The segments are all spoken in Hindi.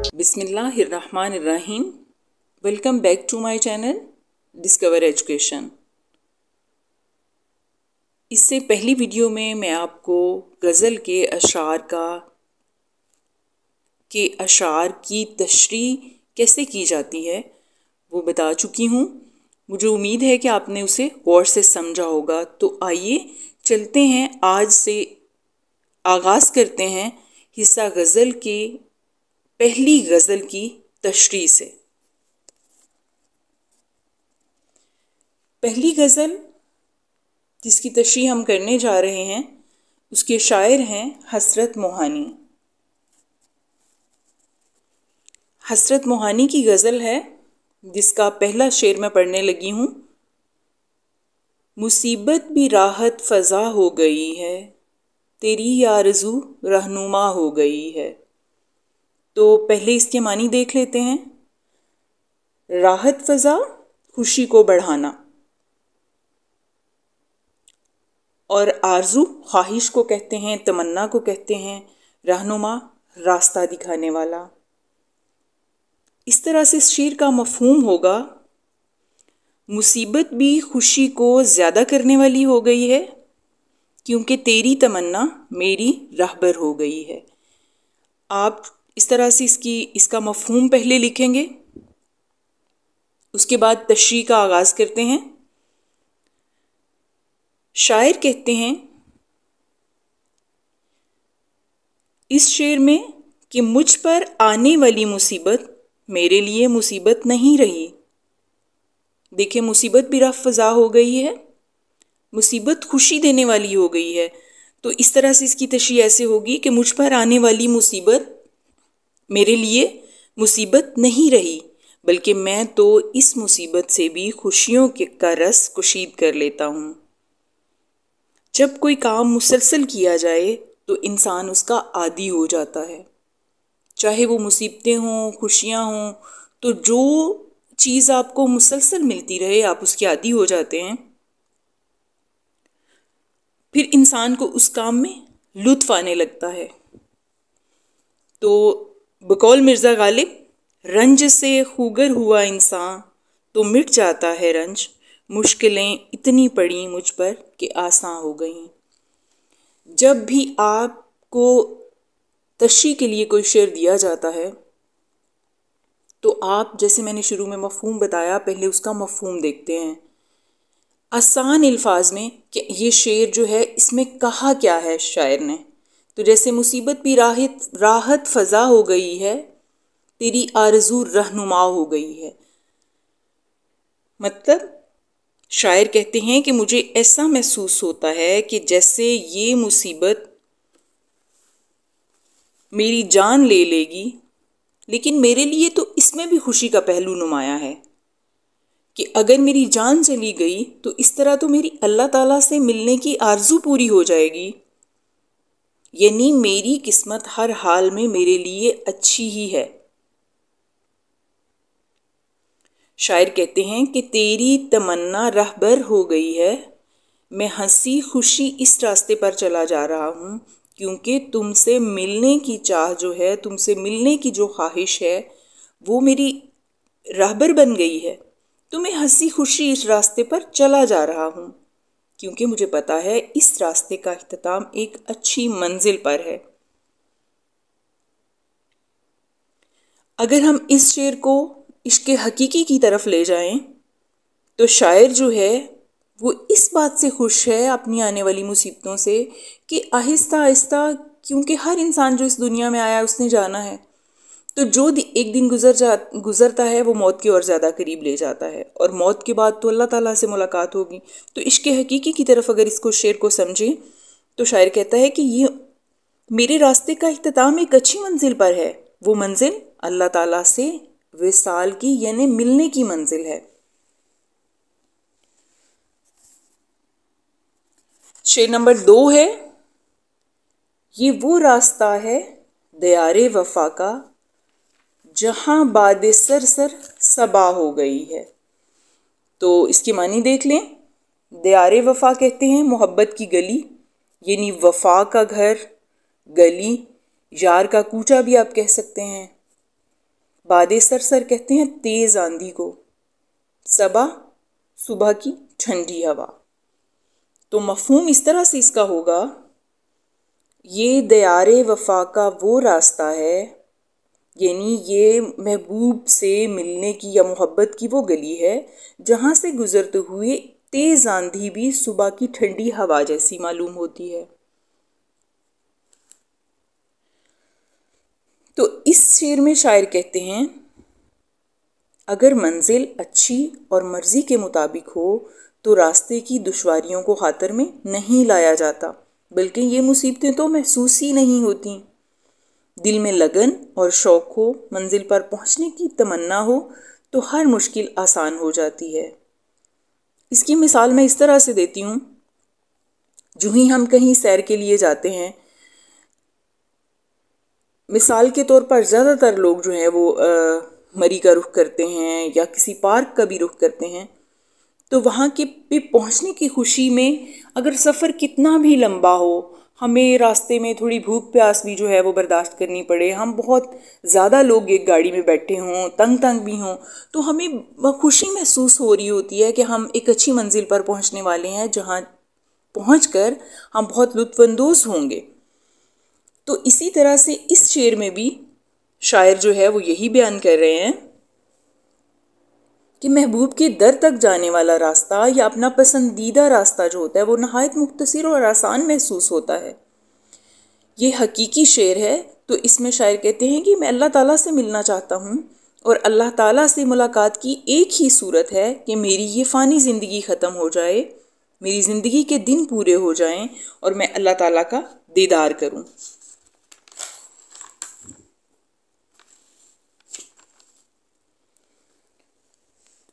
बिसमीम welcome back to my channel discover education इससे पहली वीडियो में मैं आपको गज़ल के अशार का के अशार की तशरी कैसे की जाती है वो बता चुकी हूँ मुझे उम्मीद है कि आपने उसे गौर से समझा होगा तो आइए चलते हैं आज से आगाज़ करते हैं हिस्सा गज़ल के पहली गज़ल की तशरी से पहली गज़ल जिसकी तशरी हम करने जा रहे हैं उसके शायर हैं हसरत मोहानी हसरत मोहानी की गज़ल है जिसका पहला शेर मैं पढ़ने लगी हूँ मुसीबत भी राहत फ़ज़ा हो गई है तेरी आरजू रहनुमा हो गई है तो पहले इसके मानी देख लेते हैं राहत फ़ज़ा खुशी को बढ़ाना और आरजू ख्वाहिश को कहते हैं तमन्ना को कहते हैं रहनुमा रास्ता दिखाने वाला इस तरह से शेर का मफहूम होगा मुसीबत भी खुशी को ज़्यादा करने वाली हो गई है क्योंकि तेरी तमन्ना मेरी राहबर हो गई है आप इस तरह से इसकी इसका मफहूम पहले लिखेंगे उसके बाद तशरी का आगाज़ करते हैं शायर कहते हैं इस शेर में कि मुझ पर आने वाली मुसीबत मेरे लिए मुसीबत नहीं रही देखिए मुसीबत भी रफ फजा हो गई है मुसीबत खुशी देने वाली हो गई है तो इस तरह से इसकी तशरी ऐसे होगी कि मुझ पर आने वाली मुसीबत मेरे लिए मुसीबत नहीं रही बल्कि मैं तो इस मुसीबत से भी खुशियों के का रस कुशीद कर लेता हूँ जब कोई काम मुसलसल किया जाए तो इंसान उसका आदि हो जाता है चाहे वो मुसीबतें हों खुशियाँ हों तो जो चीज़ आपको मुसलसल मिलती रहे आप उसके आदि हो जाते हैं फिर इंसान को उस काम में लुत्फ आने लगता है तो बकौल मिर्ज़ा गालिब रंज से खूगर हुआ इंसान तो मिट जाता है रंज मुश्किलें इतनी पड़ी मुझ पर कि आसान हो गई जब भी आपको तशी के लिए कोई शेर दिया जाता है तो आप जैसे मैंने शुरू में मफहूम बताया पहले उसका मफहूम देखते हैं आसान अल्फाज में कि ये शेर जो है इसमें कहा क्या है शायर ने तो जैसे मुसीबत भी राहत राहत फ़ज़ा हो गई है तेरी आरजू रहनुमा हो गई है मतलब शायर कहते हैं कि मुझे ऐसा महसूस होता है कि जैसे ये मुसीबत मेरी जान ले लेगी लेकिन मेरे लिए तो इसमें भी खुशी का पहलू नुमाया है कि अगर मेरी जान चली गई तो इस तरह तो मेरी अल्लाह ताला से मिलने की आरजू पूरी हो जाएगी यानी मेरी किस्मत हर हाल में मेरे लिए अच्छी ही है शायर कहते हैं कि तेरी तमन्ना रहबर हो गई है मैं हंसी खुशी इस रास्ते पर चला जा रहा हूँ क्योंकि तुमसे मिलने की चाह जो है तुमसे मिलने की जो ख्वाहिश है वो मेरी रहबर बन गई है तो मैं हंसी खुशी इस रास्ते पर चला जा रहा हूँ क्योंकि मुझे पता है इस रास्ते का अख्ताम एक अच्छी मंजिल पर है अगर हम इस शेर को इश्क हकीकी की तरफ ले जाएं तो शायर जो है वो इस बात से खुश है अपनी आने वाली मुसीबतों से कि आहिस्ता आहिस्ता क्योंकि हर इंसान जो इस दुनिया में आया उसने जाना है तो जो एक दिन गुजर जा गुजरता है वो मौत की ओर ज़्यादा करीब ले जाता है और मौत के बाद तो अल्लाह ताला से मुलाकात होगी तो इश्क हकीकी की तरफ अगर इसको शेर को समझें तो शायर कहता है कि ये मेरे रास्ते का अख्ताम एक अच्छी मंजिल पर है वो मंजिल अल्लाह ताला से विसाल की यानी मिलने की मंजिल है शेर नंबर दो है ये वो रास्ता है दयारे वफा का जहाँ बाद सर सर सबा हो गई है तो इसकी मानी देख लें दयार वफा कहते हैं मोहब्बत की गली यानी वफा का घर गली यार का कूचा भी आप कह सकते हैं बाद सर सर कहते हैं तेज़ आंधी को सबा सुबह की ठंडी हवा तो मफहूम इस तरह से इसका होगा ये दयार वफा का वो रास्ता है यानी ये महबूब से मिलने की या मोहब्बत की वो गली है जहाँ से गुज़रते हुए तेज़ आंधी भी सुबह की ठंडी हवा जैसी मालूम होती है तो इस शेर में शायर कहते हैं अगर मंजिल अच्छी और मर्ज़ी के मुताबिक हो तो रास्ते की दुश्वारियों को खातर में नहीं लाया जाता बल्कि ये मुसीबतें तो महसूस ही नहीं होती दिल में लगन और शौक़ हो मंजिल पर पहुंचने की तमन्ना हो तो हर मुश्किल आसान हो जाती है इसकी मिसाल मैं इस तरह से देती हूँ जो ही हम कहीं सैर के लिए जाते हैं मिसाल के तौर पर ज़्यादातर लोग जो हैं वो आ, मरी का रुख करते हैं या किसी पार्क का भी रुख करते हैं तो वहाँ के पे पहुँचने की खुशी में अगर सफ़र कितना भी लंबा हो हमें रास्ते में थोड़ी भूख प्यास भी जो है वो बर्दाश्त करनी पड़े हम बहुत ज़्यादा लोग एक गाड़ी में बैठे हों तंग तंग भी हों तो हमें खुशी महसूस हो रही होती है कि हम एक अच्छी मंजिल पर पहुंचने वाले हैं जहां कर हम बहुत लुत्फानंदोज होंगे तो इसी तरह से इस शेर में भी शायर जो है वो यही बयान कर रहे हैं कि महबूब के दर तक जाने वाला रास्ता या अपना पसंदीदा रास्ता जो होता है वो नहायत मुख्तर और आसान महसूस होता है ये हकीकी शेर है तो इसमें शायर कहते हैं कि मैं अल्लाह ताला से मिलना चाहता हूँ और अल्लाह ताला से मुलाकात की एक ही सूरत है कि मेरी ये फ़ानी ज़िंदगी ख़त्म हो जाए मेरी ज़िंदगी के दिन पूरे हो जाएं और मैं अल्लाह ताला का दीदार करूँ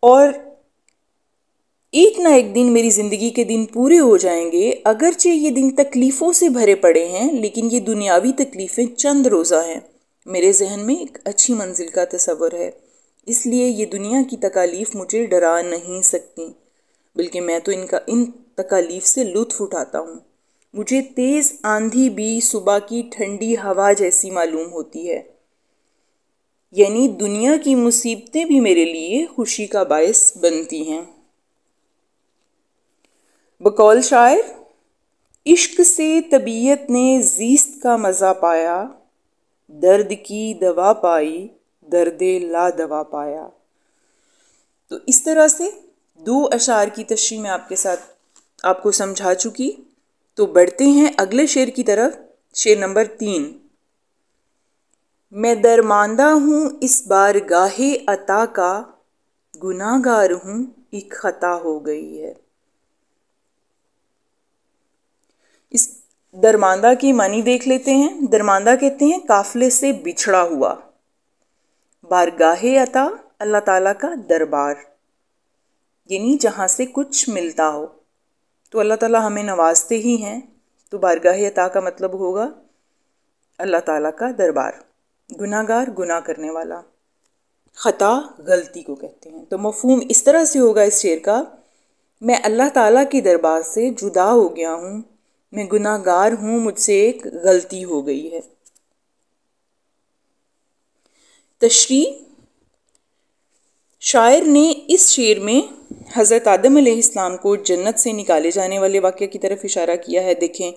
और एक ना एक दिन मेरी ज़िंदगी के दिन पूरे हो जाएंगे अगरचे ये दिन तकलीफ़ों से भरे पड़े हैं लेकिन ये दुनियावी तकलीफ़ें चंद रोज़ा हैं मेरे जहन में एक अच्छी मंजिल का तस्वर है इसलिए ये दुनिया की तकालीफ मुझे डरा नहीं सकती बल्कि मैं तो इनका इन तकालीफ से लुत्फ़ उठाता हूँ मुझे तेज़ आंधी भी सुबह की ठंडी हवा जैसी मालूम होती है यानी दुनिया की मुसीबतें भी मेरे लिए खुशी का बायस बनती हैं बकौल शायर इश्क से तबीयत ने जीस्त का मज़ा पाया दर्द की दवा पाई दर्द ला दवा पाया तो इस तरह से दो अशार की तशरी में आपके साथ आपको समझा चुकी तो बढ़ते हैं अगले शेर की तरफ शेर नंबर तीन मैं दरमांदा हूँ इस बार गाहे अता का गुनागार हूँ एक खता हो गई है इस दरमांदा की मानी देख लेते हैं दरमांदा कहते हैं काफले से बिछड़ा हुआ गाहे अता अल्लाह ताला का दरबार यानी जहाँ से कुछ मिलता हो तो अल्लाह ताला हमें नवाजते ही हैं तो बारगाह अता का मतलब होगा अल्लाह ताला का दरबार गुनागार गुना करने वाला ख़ता गलती को कहते हैं तो मफहम इस तरह से होगा इस शेर का मैं अल्लाह ताला के दरबार से जुदा हो गया हूँ मैं गुनागार हूँ मुझसे एक गलती हो गई है तशरी शायर ने इस शेर में हज़रत आदम को जन्नत से निकाले जाने वाले वाक्य की तरफ इशारा किया है देखें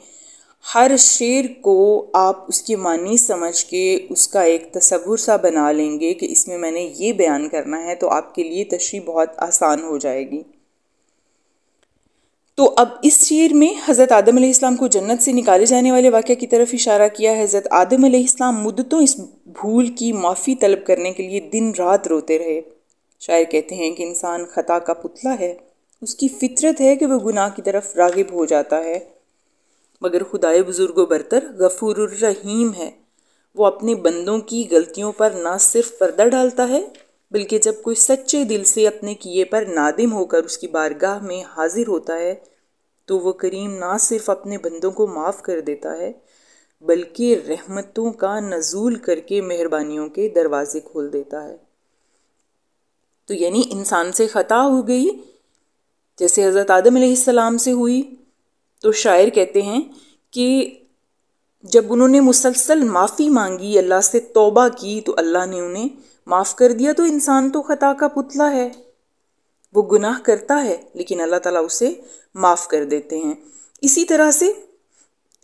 हर शेर को आप उसकी मानी समझ के उसका एक तस्वुर सा बना लेंगे कि इसमें मैंने ये बयान करना है तो आपके लिए तशरी बहुत आसान हो जाएगी तो अब इस शेर में हज़रत आदम आदम को जन्नत से निकाले जाने वाले वाक़े की तरफ इशारा किया है हज़रत आदम आदम मुद्दतों तो इस भूल की माफ़ी तलब करने के लिए दिन रात रोते रहे शायर कहते हैं कि इंसान ख़ता का पुतला है उसकी फितरत है कि वह गुनाह की तरफ रागिब हो जाता है मगर खुदाए बुज़ुर्ग बरतर गफ़ूर रहीम है वो अपने बंदों की गलतियों पर ना सिर्फ पर्दा डालता है बल्कि जब कोई सच्चे दिल से अपने किए पर नादिम होकर उसकी बारगाह में हाजिर होता है तो वो करीम ना सिर्फ अपने बंदों को माफ़ कर देता है बल्कि रहमतों का नजूल करके मेहरबानियों के दरवाज़े खोल देता है तो यानी इंसान से ख़ता हो गई जैसे हज़रत आदम सलाम से हुई तो शायर कहते हैं कि जब उन्होंने मुसलसल माफ़ी मांगी अल्लाह से तोबा की तो अल्लाह ने उन्हें माफ़ कर दिया तो इंसान तो ख़ता का पुतला है वो गुनाह करता है लेकिन अल्लाह ताला उसे माफ़ कर देते हैं इसी तरह से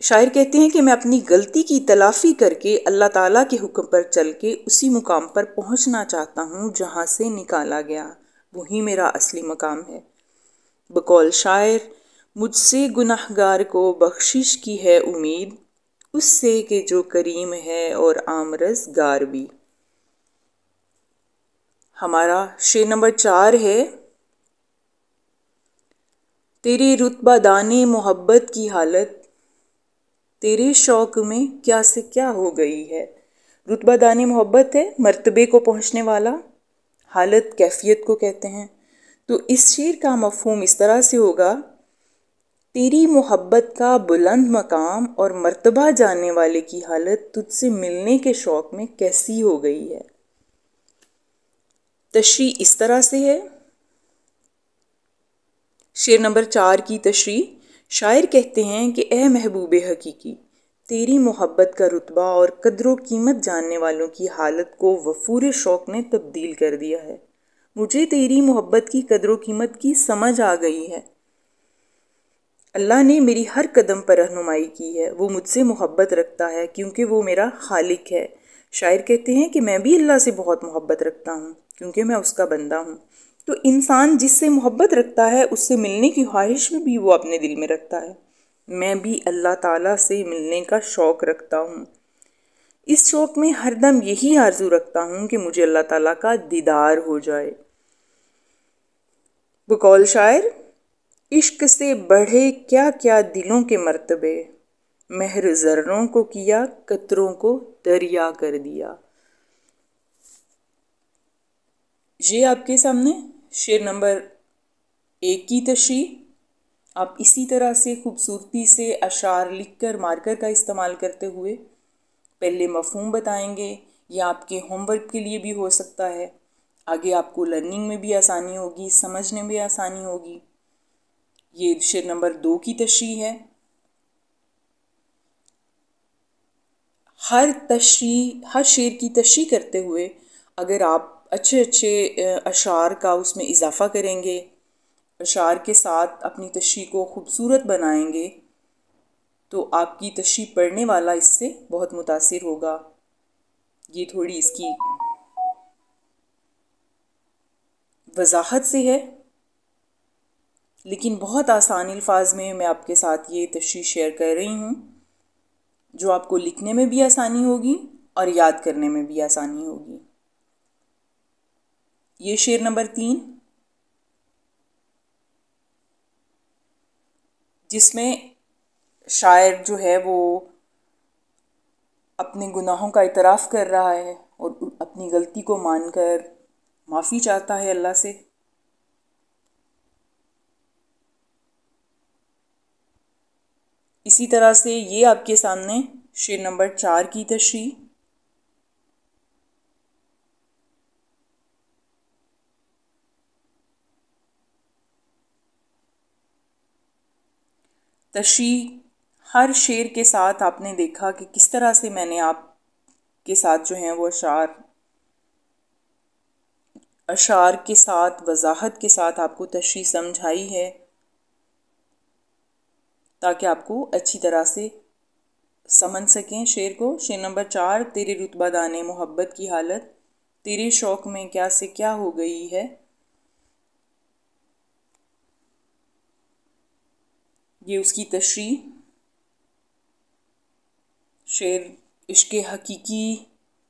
शायर कहते हैं कि मैं अपनी गलती की तलाफ़ी करके अल्लाह ताला के हुक्म पर चल के उसी मुकाम पर पहुंचना चाहता हूं जहां से निकाला गया वही मेरा असली मकाम है बकौल शायर मुझसे गुनाहगार को बख्शिश की है उम्मीद उससे कि जो करीम है और आमरस गार भी हमारा शेर नंबर चार है तेरे रुतबा दाने मोहब्बत की हालत तेरे शौक में क्या से क्या हो गई है रुतबा दाने मोहब्बत है मर्तबे को पहुंचने वाला हालत कैफियत को कहते हैं तो इस शेर का मफहम इस तरह से होगा तेरी मोहब्बत का बुलंद मकाम और मर्तबा जानने वाले की हालत तुझसे मिलने के शौक़ में कैसी हो गई है तशरी इस तरह से है शेर नंबर चार की तशरी शायर कहते हैं कि ए महबूब हकीकी तेरी मोहब्बत का रुतबा और कदर कीमत जानने वालों की हालत को वफूर शौक़ ने तब्दील कर दिया है मुझे तेरी मोहब्बत की कदर कीमत की समझ आ गई है अल्लाह ने मेरी हर कदम पर रहनुमाई की है वो मुझसे मोहब्बत रखता है क्योंकि वो मेरा खालिक है शायर कहते हैं कि मैं भी अल्लाह से बहुत मोहब्बत रखता हूँ क्योंकि मैं उसका बंदा हूँ तो इंसान जिससे मोहब्बत रखता है उससे मिलने की ख्वाहिश में भी वो अपने दिल में रखता है मैं भी अल्लाह ताला से मिलने का शौक़ रखता हूँ इस शौक़ में हरदम यही आरजू रखता हूँ कि मुझे अल्लाह ताला का दीदार हो जाए बकौल शायर इश्क से बढ़े क्या क्या दिलों के मर्तबे महर जर्रों को किया कतरों को दरिया कर दिया ये आपके सामने शेर नंबर एक की तशी आप इसी तरह से खूबसूरती से अशार लिखकर मार्कर का इस्तेमाल करते हुए पहले मफहम बताएंगे या आपके होमवर्क के लिए भी हो सकता है आगे आपको लर्निंग में भी आसानी होगी समझने में आसानी होगी ये शेर नंबर दो की तशरी है हर तशरी हर शेर की तशरी करते हुए अगर आप अच्छे अच्छे अशार का उसमें इजाफ़ा करेंगे अशार के साथ अपनी तशरी को खूबसूरत बनाएंगे तो आपकी तशरी पढ़ने वाला इससे बहुत मुतासर होगा ये थोड़ी इसकी वजाहत से है लेकिन बहुत आसान अल्फाज में मैं आपके साथ ये तशरी शेयर कर रही हूँ जो आपको लिखने में भी आसानी होगी और याद करने में भी आसानी होगी ये शेर नंबर तीन जिसमें शायर जो है वो अपने गुनाहों का इतराफ़ कर रहा है और अपनी गलती को मानकर माफ़ी चाहता है अल्लाह से इसी तरह से ये आपके सामने शेर नंबर चार की तशरी तशी हर शेर के साथ आपने देखा कि किस तरह से मैंने आप के साथ जो है वो अशार अशार के साथ वजाहत के साथ आपको तशरी समझाई है ताकि आपको अच्छी तरह से समझ सकें शेर को शेर नंबर चार तेरे रुतबा दाने मोहब्बत की हालत तेरे शौक में क्या से क्या हो गई है ये उसकी तशरी शेर इश्क हकीकी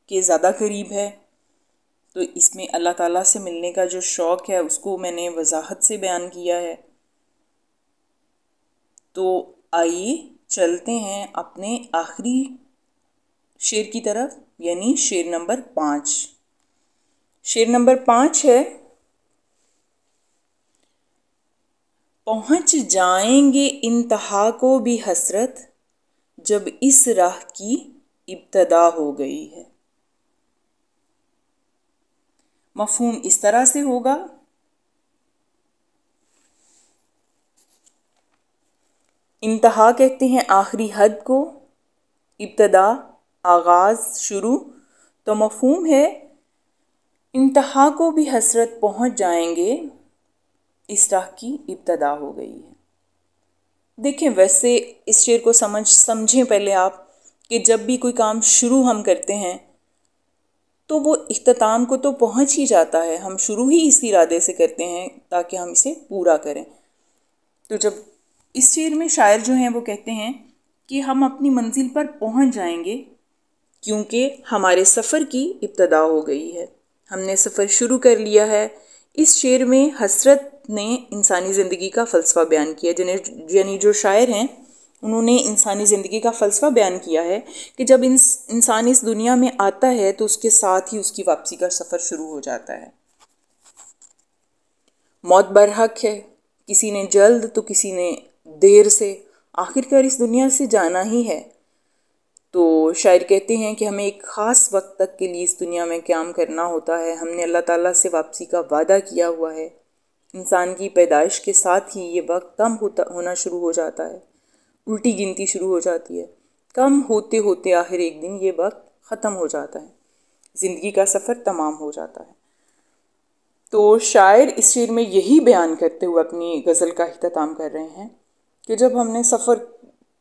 के ज़्यादा करीब है तो इसमें अल्लाह ताला से मिलने का जो शौक़ है उसको मैंने वजाहत से बयान किया है तो आइए चलते हैं अपने आखिरी शेर की तरफ यानी शेर नंबर पाँच शेर नंबर पाँच है पहुंच जाएंगे इंतहा को भी हसरत जब इस राह की इब्तदा हो गई है मफहूम इस तरह से होगा इंतहा कहते हैं आखिरी हद को इब्तदा आगाज़ शुरू तो मफहम है इंतहा को भी हसरत पहुंच जाएंगे इस राह की इब्तदा हो गई है देखें वैसे इस शेर को समझ समझें पहले आप कि जब भी कोई काम शुरू हम करते हैं तो वो अख्ताम को तो पहुंच ही जाता है हम शुरू ही इसी इरादे से करते हैं ताकि हम इसे पूरा करें तो जब इस शेर में शायर जो हैं वो कहते हैं कि हम अपनी मंजिल पर पहुंच जाएंगे क्योंकि हमारे सफ़र की इब्तदा हो गई है हमने सफ़र शुरू कर लिया है इस शेर में हसरत ने इंसानी ज़िंदगी का फ़लसफ़ा बयान किया जिन्हें यानी जो शायर हैं उन्होंने इंसानी ज़िंदगी का फ़लसफ़ा बयान किया है कि जब इंस, इंसान इस दुनिया में आता है तो उसके साथ ही उसकी वापसी का सफ़र शुरू हो जाता है मौत बरहक है किसी ने जल्द तो किसी ने देर से आखिरकार इस दुनिया से जाना ही है तो शायर कहते हैं कि हमें एक ख़ास वक्त तक के लिए इस दुनिया में क्याम करना होता है हमने अल्लाह ताला से वापसी का वादा किया हुआ है इंसान की पैदाइश के साथ ही ये वक्त कम होता होना शुरू हो जाता है उल्टी गिनती शुरू हो जाती है कम होते होते आखिर एक दिन ये वक्त ख़त्म हो जाता है ज़िंदगी का सफ़र तमाम हो जाता है तो शायर इस शेर में यही बयान करते हुए अपनी गज़ल का अख्ताम कर रहे हैं कि जब हमने सफ़र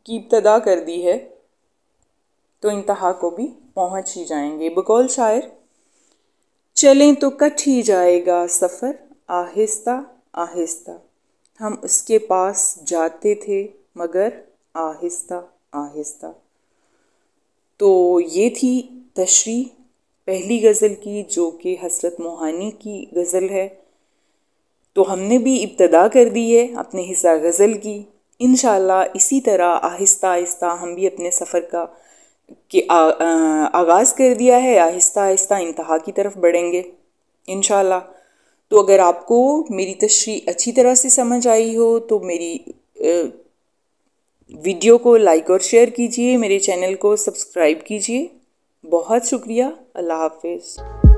की इब्तदा कर दी है तो इंतहा को भी पहुंच ही जाएंगे बकौल शायर चलें तो कट ही जाएगा सफ़र आहिस्ता आहिस्ता हम उसके पास जाते थे मगर आहिस्ता आहिस्ता तो ये थी तशरी पहली गज़ल की जो कि हसरत मोहानी की गज़ल है तो हमने भी इब्तदा कर दी है अपने हिस्सा गज़ल की इन इसी तरह आहिस्ता आहिस्ता हम भी अपने सफ़र का कि आगाज़ कर दिया है आहिस्ता आहिस्ता इंतहा की तरफ बढ़ेंगे इन तो अगर आपको मेरी तशरी अच्छी तरह से समझ आई हो तो मेरी वीडियो को लाइक और शेयर कीजिए मेरे चैनल को सब्सक्राइब कीजिए बहुत शुक्रिया अल्लाह हाफिज़